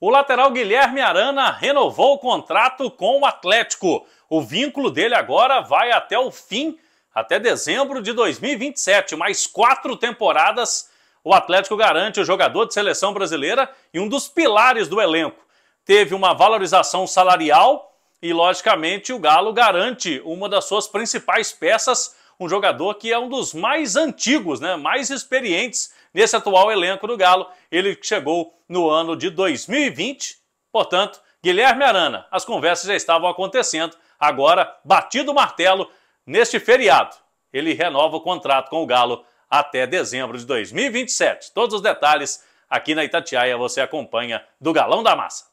O lateral Guilherme Arana renovou o contrato com o Atlético. O vínculo dele agora vai até o fim, até dezembro de 2027. Mais quatro temporadas, o Atlético garante o jogador de seleção brasileira e um dos pilares do elenco. Teve uma valorização salarial e, logicamente, o Galo garante uma das suas principais peças, um jogador que é um dos mais antigos, né, mais experientes nesse atual elenco do Galo. Ele chegou no ano de 2020, portanto, Guilherme Arana. As conversas já estavam acontecendo, agora batido o martelo neste feriado. Ele renova o contrato com o Galo até dezembro de 2027. Todos os detalhes aqui na Itatiaia você acompanha do Galão da Massa.